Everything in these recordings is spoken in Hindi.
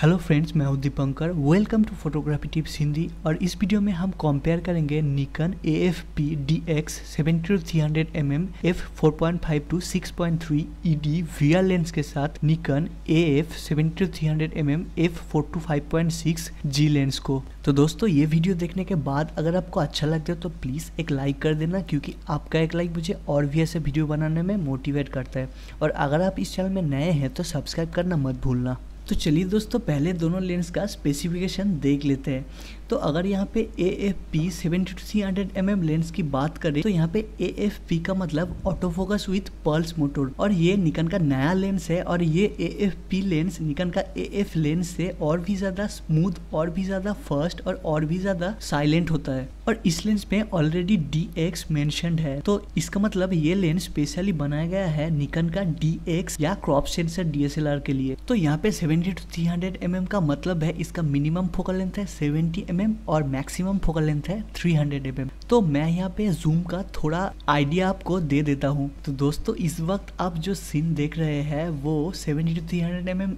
हेलो फ्रेंड्स मैं हूं Deepankar welcome to photography tips Hindi और इस वीडियो में हम कंपेयर करेंगे Nikon A F P D X seventy three hundred M M F four point five to six point three E D V R lens के साथ Nikon A F seventy three hundred M M F four to five point six G lens को तो दोस्तों ये वीडियो देखने के बाद अगर आपको अच्छा लगता है तो प्लीज़ एक लाइक कर देना क्योंकि आपका एक लाइक मुझे और भी ऐसे वीडियो बनाने में मोटिवेट करता है और अगर आप इस चैनल में नए हैं तो सब्सक्राइब करना मत भूलना तो चलिए दोस्तों पहले दोनों लेंस का स्पेसिफिकेशन देख लेते हैं तो अगर यहाँ पे A F P seventy to three hundred M M lens की बात करें तो यहाँ पे ए एफ पी का मतलब ऑटोफोकस विथ पल्स मोटर और ये निकन का नया लेंस है और ये A F P lens Nikon का ए एफ लेंस से और भी ज़्यादा स्मूथ और भी ज़्यादा फास्ट और और भी ज़्यादा साइलेंट होता है और इस लेंस में ऑलरेडी डी एक्स मैं है तो इसका मतलब ये लेंस स्पेशली बनाया गया है निकन का डी एक्स या crop sensor D S L R के लिए तो यहाँ पे seventy to three hundred M M का मतलब है इसका मिनिमम फोकल लेंथ है सेवेंटी एम mm और मैक्सिमम फोकल लेंथ है 300 mm तो मैं यहाँ पे जूम का थोड़ा आइडिया आपको दे देता हूँ तो दोस्तों इस वक्त आप जो सीन देख रहे हैं वो 70 to 300 hundred M M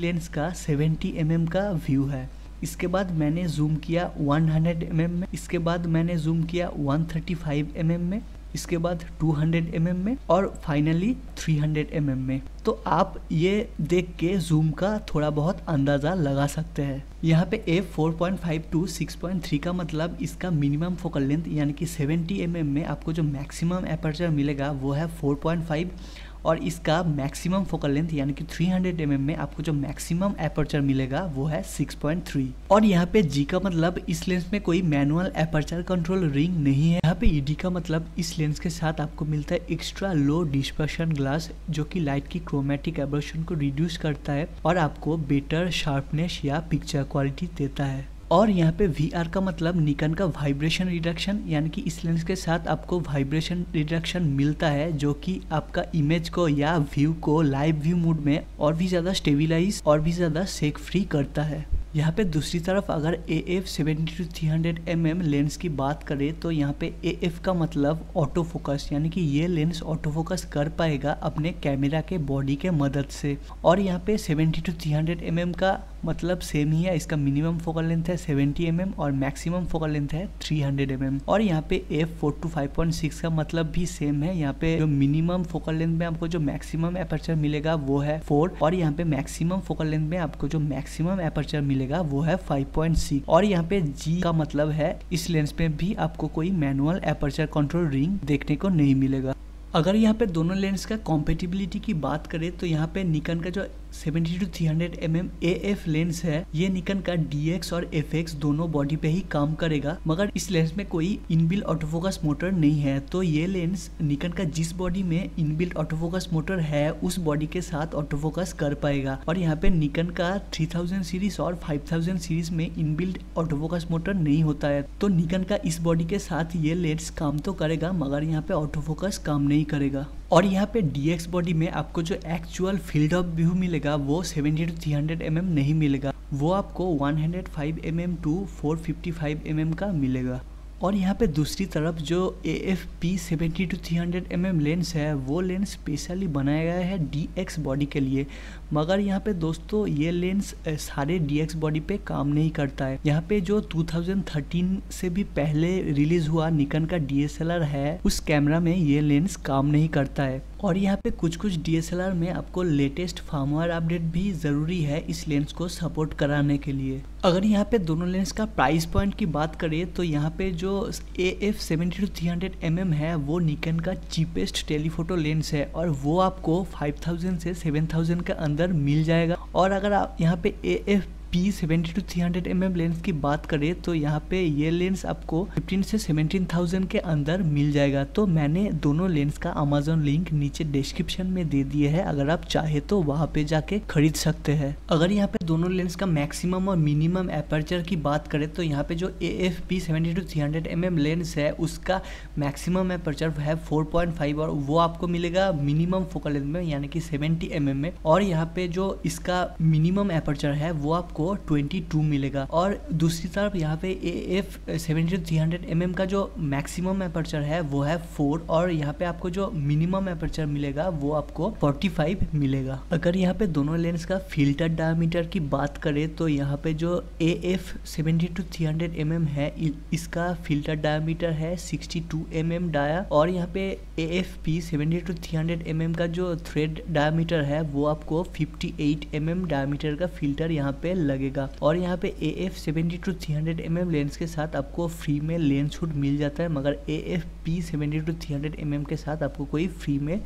lens का 70 mm का व्यू है इसके बाद मैंने जूम किया 100 हंड्रेड mm में इसके बाद मैंने जूम किया 135 mm में इसके बाद 200 हंड्रेड mm में और फाइनली 300 हंड्रेड mm में तो आप ये देख के जूम का थोड़ा बहुत अंदाज़ा लगा सकते हैं यहाँ पे A four point five to six point three का मतलब इसका मिनिमम फोकल लेंथ यानी कि 70 एम mm में आपको जो मैक्सिमम एपर्चर मिलेगा वो है फोर पॉइंट फाइव और इसका मैक्सिमम फोकल लेंथ यानी कि 300 हंड्रेड mm में आपको जो मैक्सिमम एपर्चर मिलेगा वो है 6.3 और यहाँ पे जी का मतलब इस लेंस में कोई मैनुअल एपर्चर कंट्रोल रिंग नहीं है यहाँ पे ईडी e का मतलब इस लेंस के साथ आपको मिलता है एक्स्ट्रा लो डिस्पर्शन ग्लास जो कि लाइट की क्रोमेटिक एबर्शन को रिड्यूस करता है और आपको बेटर शार्पनेस या पिक्चर क्वालिटी देता है और यहाँ पे वी का मतलब निकन का वाइब्रेशन रिडक्शन यानी कि इस लेंस के साथ आपको वाइब्रेशन रिडक्शन मिलता है जो कि आपका इमेज को या व्यू को लाइव व्यू मोड में और भी ज़्यादा स्टेबिलाईज और भी ज़्यादा सेक फ्री करता है यहाँ पे दूसरी तरफ अगर A F seventy to three hundred M M lens की बात करें तो यहाँ पे ए एफ का मतलब ऑटो फोकस यानी कि ये लेंस ऑटो फोकस कर पाएगा अपने कैमरा के बॉडी के मदद से और यहाँ पे seventy to three hundred M M का मतलब सेम ही है इसका मिनिमम फोकल लेंथ है 70 एम mm और मैक्सिमम फोकल लेंथ है 300 हंड्रेड mm और यहाँ पे एफ फोर टू फाइव का मतलब भी सेम है यहाँ पे जो मिनिमम फोकल लेंथ में आपको जो मैक्सिमम एपर्चर मिलेगा वो है फोर और यहाँ पे मैक्सिमम फोकल लेंथ में आपको जो मैक्सिमम एपर्चर मिलेगा वो है फाइव और यहाँ पे जी का मतलब है इस लेंस में भी आपको कोई मैनुअल एपर्चर कंट्रोल रिंग देखने को नहीं मिलेगा अगर यहाँ पे दोनों लेंस का कॉम्पेटिबिलिटी की बात करें तो यहाँ पे निकन का जो seventy to three hundred M M A F lens है ये निकन का डी एक्स और एफ एक्स दोनों बॉडी पे ही काम करेगा मगर इस लेंस में कोई इनबिल ऑटोफोकस मोटर नहीं है तो ये लेंस निकन का जिस बॉडी में इनबिल ऑटोफोकस मोटर है उस बॉडी के साथ ऑटोफोकस कर पाएगा और यहाँ पे निकन का थ्री थाउजेंड सीरीज और फाइव थाउजेंड सीरीज में इनबिल्ट ऑटोफोकस मोटर नहीं होता है तो निकन का इस बॉडी के साथ ये लेंस काम तो करेगा मगर यहाँ पे ऑटोफोकस काम नहीं करेगा और यहाँ पे डी बॉडी में आपको जो एक्चुअल फील्ड ऑफ व्यू मिलेगा वो 70 टू 300 एम mm नहीं मिलेगा वो आपको 105 एम एम टू 455 एम का मिलेगा और यहाँ पे दूसरी तरफ जो A F P seventy to three hundred M M lens है वो लेंस स्पेशली बनाया गया है डी एक्स बॉडी के लिए मगर यहाँ पे दोस्तों ये लेंस सारे डी एक्स बॉडी पे काम नहीं करता है यहाँ पे जो 2013 से भी पहले रिलीज हुआ निकन का डी एस एल आर है उस कैमरा में ये लेंस काम नहीं करता है और यहाँ पे कुछ कुछ डी एस एल आर में आपको लेटेस्ट फार्मवेयर अपडेट भी ज़रूरी है इस लेंस को सपोर्ट कराने के लिए अगर यहाँ पे दोनों लेंस का प्राइस पॉइंट की बात करें तो यहाँ पे जो A F seventy to three hundred M M है वो निकन का चीपेस्ट टेलीफोटो लेंस है और वो आपको फाइव थाउजेंड से सेवन थाउजेंड के अंदर मिल जाएगा और अगर आप यहाँ पे A F P seventy to three hundred M M lens की बात करें तो यहाँ पे ये लेंस आपको फिफ्टीन से सेवेंटीन थाउजेंड के अंदर मिल जाएगा तो मैंने दोनों लेंस का अमेजोन लिंक नीचे डिस्क्रिप्शन में दे दिए है अगर आप चाहे तो वहाँ पे जाके खरीद सकते हैं अगर यहाँ पे दोनों लेंस का मैक्सिमम और मिनिमम एपर्चर की बात करें तो यहाँ पे जो A F P seventy to three hundred M M lens है उसका मैक्सिमम एपर्चर है फोर पॉइंट फाइव और वो आपको मिलेगा मिनिमम फोकल लेंथ में यानी कि सेवेंटी एम एम में और यहाँ पे जो इसका मिनिमम एपर्चर है वो आपको आपको 22 मिलेगा और दूसरी तरफ यहाँ पे A F seventy three hundred M का जो मैक्सिमम एपर्चर है वो है 4 और यहाँ पे आपको जो मिनिमम एपर्चर मिलेगा वो आपको 45 मिलेगा अगर यहाँ पे दोनों लेंस का फिल्टर डायमीटर की बात करें तो यहाँ पे जो A F seventy to three hundred M M है इसका फिल्टर डायमीटर है sixty two M M dia और यहाँ पे A F P seventy to three hundred M M का जो थ्रेड डायमीटर है वो आपको fifty eight M M diameter का फिल्टर यहाँ पे लग लगेगा और यहाँ पे A F seventy to three hundred M M lens के साथ आपको फ्री में लेंस हुड मिल जाता है मगर A F P seventy to three hundred M M के साथ आपको कोई फ्री में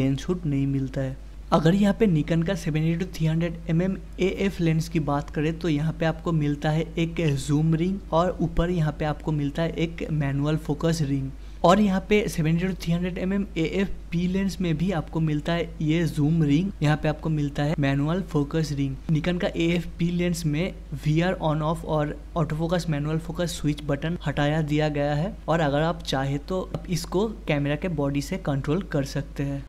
लेंस हुड नहीं मिलता है अगर यहाँ पे निकन का seventy to three hundred M M A F lens की बात करें तो यहाँ पे आपको मिलता है एक जूम रिंग और ऊपर यहाँ पे आपको मिलता है एक मैनुअल फोकस रिंग और यहाँ पे 700 to 300 hundred M M A F P lens में भी आपको मिलता है ये जूम रिंग यहाँ पे आपको मिलता है मैनुअल फोकस रिंग निकन का ए एफ पी लेंस में वी आर ऑन ऑफ और auto focus manual focus switch button हटाया दिया गया है और अगर आप चाहे तो आप इसको कैमरा के बॉडी से कंट्रोल कर सकते हैं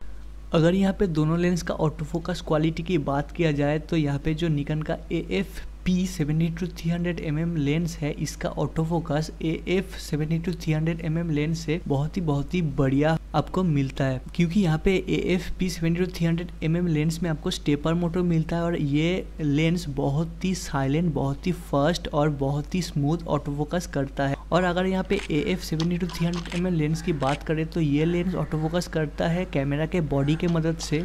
अगर यहाँ पे दोनों लेंस का ऑटो फोकस क्वालिटी की बात किया जाए तो यहाँ पे जो निकन का A F P seventy to three hundred M M lens है इसका auto focus A F seventy to three hundred M M lens से बहुत ही बहुत ही बढ़िया आपको मिलता है क्योंकि यहाँ पे A F P seventy to three hundred M M lens में आपको स्टेपर मोटर मिलता है और ये लेंस बहुत ही साइलेंट बहुत ही फास्ट और बहुत ही स्मूथ ऑटो फोकस करता है और अगर यहाँ पे A F seventy to three hundred M M lens की बात करें तो ये लेंस ऑटो फोकस करता है कैमरा के बॉडी के मदद से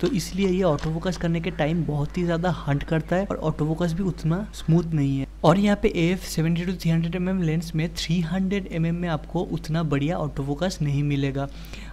तो इसलिए ये ऑटो फोकस करने के टाइम बहुत ही ज़्यादा हंट करता है और ऑटो फोकस भी उतना स्मूथ नहीं है और यहाँ पे A F seventy to three hundred M M lens में थ्री हंड्रेड एम एम में आपको उतना बढ़िया ऑटो फोकस नहीं मिलेगा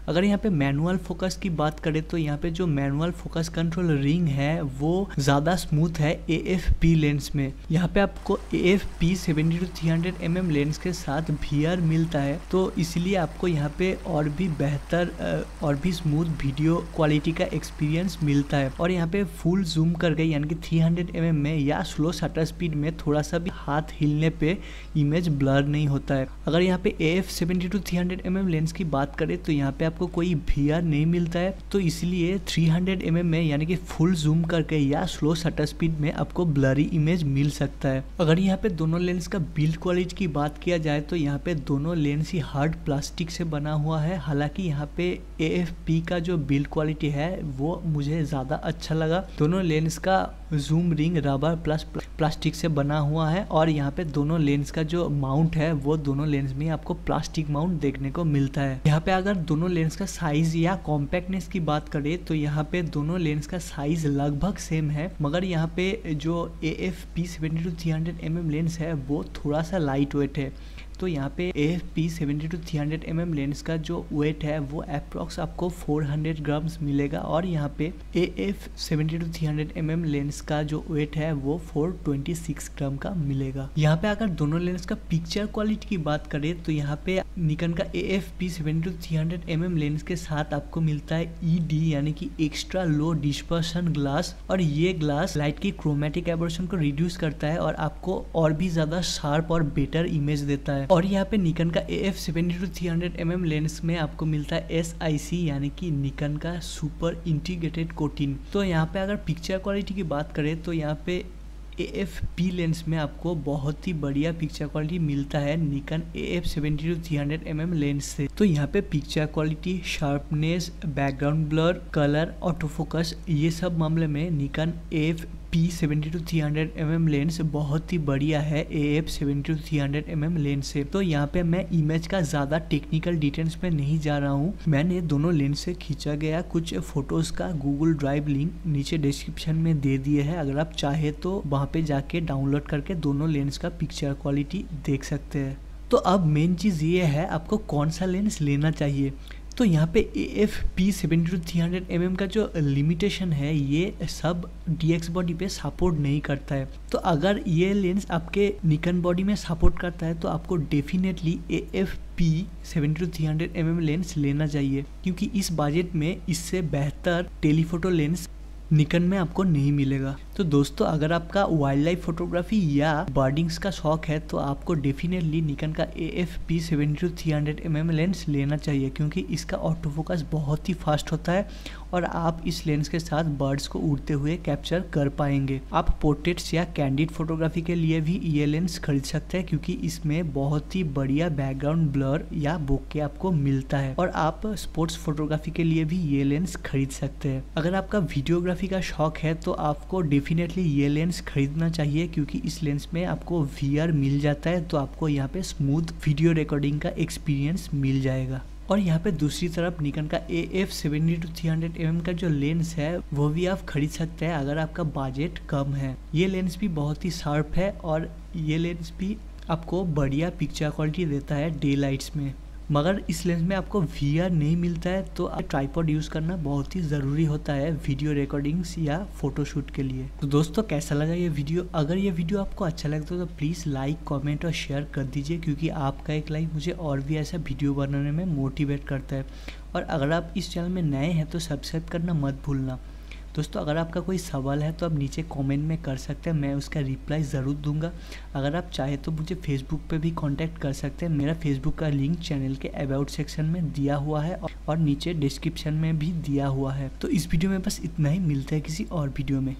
अगर यहाँ पे मैनुअल फोकस की बात करें तो यहाँ पे जो मैनुअल फोकस कंट्रोल रिंग है वो ज़्यादा स्मूथ है ए एफ पी लेंस में यहाँ पे आपको A F P seventy to three hundred M M lens के साथ वी आर मिलता है तो इसलिए आपको यहाँ पे और भी बेहतर और भी स्मूथ वीडियो क्वालिटी का एक्सपीरियंस एक्सपीरियंस मिलता है और यहाँ पे फुल जूम करके यानी कि 300 हंड्रेड mm में या स्लो शटर स्पीड में थोड़ा सा भी हाथ हिलने पे इमेज ब्लर नहीं होता है अगर यहाँ पे A F seventy to three hundred M lens की बात करें तो यहाँ पे आपको कोई वी नहीं मिलता है तो इसलिए थ्री हंड्रेड mm में यानी कि फुल जूम करके या स्लो शटर स्पीड में आपको ब्लरी इमेज मिल सकता है अगर यहाँ पे दोनों लेंस का बिल्ड क्वालिटी की बात किया जाए तो यहाँ पे दोनों लेंस ही हार्ड प्लास्टिक से बना हुआ है हालांकि यहाँ पे ए का जो बिल्ड क्वालिटी है वो मुझे ज़्यादा अच्छा लगा दोनों लेंस का zoom ring rubber plus plastic से बना हुआ है और यहाँ पे दोनों लेंस का जो माउंट है वो दोनों लेंस में आपको प्लास्टिक माउंट देखने को मिलता है यहाँ पे अगर दोनों लेंस का साइज या कॉम्पैक्टनेस की बात करें तो यहाँ पे दोनों लेंस का साइज लगभग सेम है मगर यहाँ पे जो A F P seventy to three hundred M M lens है वो थोड़ा सा लाइट वेट है तो यहाँ पे F P seventy to three hundred M M lens का जो वेट है वो अप्रॉक्स आपको फोर हंड्रेड ग्राम्स मिलेगा और यहाँ पे A F seventy to three hundred M M lens का जो वेट है वो फोर ट्वेंटी सिक्स ग्राम का मिलेगा यहाँ पे अगर दोनों लेंस का पिक्चर क्वालिटी की बात करें तो यहाँ पे निकन का A F P seventy to three hundred M M lens के साथ आपको मिलता है ई e डी यानी कि एक्स्ट्रा लो डिस्पर्सन ग्लास और ये ग्लास लाइट की क्रोमेटिक एबोर्शन को रिड्यूस करता है और आपको और भी ज्यादा शार्प और बेटर इमेज देता है है और यहाँ पे निकन का A F seventy to three hundred M M lens में आपको मिलता है एस आई सी यानी कि निकन का सुपर इंटीग्रेटेड कोटिन तो यहाँ पे अगर पिक्चर क्वालिटी की बात करें तो यहाँ पे ए एफ पी लेंस में आपको बहुत ही बढ़िया पिक्चर क्वालिटी मिलता है Nikon A F seventy to three hundred M M lens से तो यहाँ पे picture quality sharpness background blur colour autofocus ये सब मामले में Nikon A F P seventy to three hundred M M lens बहुत ही बढ़िया है A F seventy to three hundred M M lens से तो यहाँ पे मैं इमेज का ज़्यादा टेक्निकल डिटेल्स में नहीं जा रहा हूँ मैंने दोनों लेंस से खींचा गया कुछ फोटोज़ का गूगल ड्राइव लिंक नीचे डिस्क्रिप्शन में दे दिए है अगर आप चाहे तो वहाँ पे जाके डाउनलोड करके दोनों लेंस का पिक्चर क्वालिटी देख सकते हैं तो अब मेन चीज़ ये है आपको कौन सा लेंस लेना चाहिए तो यहाँ पे A F P seventy to three hundred M M का जो लिमिटेशन है ये सब डी एक्स बॉडी पे सपोर्ट नहीं करता है तो अगर ये लेंस आपके निकन बॉडी में सपोर्ट करता है तो आपको definitely A F P seventy to three hundred M M lens लेना चाहिए क्योंकि इस बजट में इससे बेहतर टेलीफोटो लेंस निकन में आपको नहीं मिलेगा तो दोस्तों अगर आपका वाइल्ड लाइफ फोटोग्राफी या बर्डिंग्स का शौक है तो आपको डेफिनेटली निकन का A F P seventy to three hundred M M lens लेना चाहिए क्योंकि इसका ऑटो फोकस बहुत ही फास्ट होता है और आप इस लेंस के साथ बर्ड्स को उड़ते हुए कैप्चर कर पाएंगे आप पोर्ट्रेट्स या कैंडिड फोटोग्राफी के लिए भी ये लेंस खरीद सकते हैं क्योंकि इसमें बहुत ही बढ़िया बैकग्राउंड ब्लर या बोके आपको मिलता है और आप स्पोर्ट्स फोटोग्राफी के लिए भी ये लेंस खरीद सकते हैं अगर आपका वीडियोग्राफी का शौक है तो आपको डिफ डेफिनेटली ये लेंस खरीदना चाहिए क्योंकि इस लेंस में आपको वी मिल जाता है तो आपको यहाँ पे स्मूथ वीडियो रिकॉर्डिंग का एक्सपीरियंस मिल जाएगा और यहाँ पे दूसरी तरफ निकन का A F seventy to three hundred M का जो लेंस है वो भी आप खरीद सकते हैं अगर आपका बजट कम है ये लेंस भी बहुत ही शार्प है और ये लेंस भी आपको बढ़िया पिक्चर क्वालिटी देता है डे लाइट्स में मगर इस लेंस में आपको वी नहीं मिलता है तो आप ट्राईपॉड यूज़ करना बहुत ही ज़रूरी होता है वीडियो रिकॉर्डिंग्स या फोटोशूट के लिए तो दोस्तों कैसा लगा ये वीडियो अगर ये वीडियो आपको अच्छा लगता है तो प्लीज़ लाइक कमेंट और शेयर कर दीजिए क्योंकि आपका एक लाइक मुझे और भी ऐसा वीडियो बनाने में मोटिवेट करता है और अगर आप इस चैनल में नए हैं तो सब्सक्राइब करना मत भूलना दोस्तों अगर आपका कोई सवाल है तो आप नीचे कमेंट में कर सकते हैं मैं उसका रिप्लाई ज़रूर दूंगा अगर आप चाहें तो मुझे फेसबुक पे भी कांटेक्ट कर सकते हैं मेरा फेसबुक का लिंक चैनल के अबाउट सेक्शन में दिया हुआ है और नीचे डिस्क्रिप्शन में भी दिया हुआ है तो इस वीडियो में बस इतना ही मिलता है किसी और वीडियो में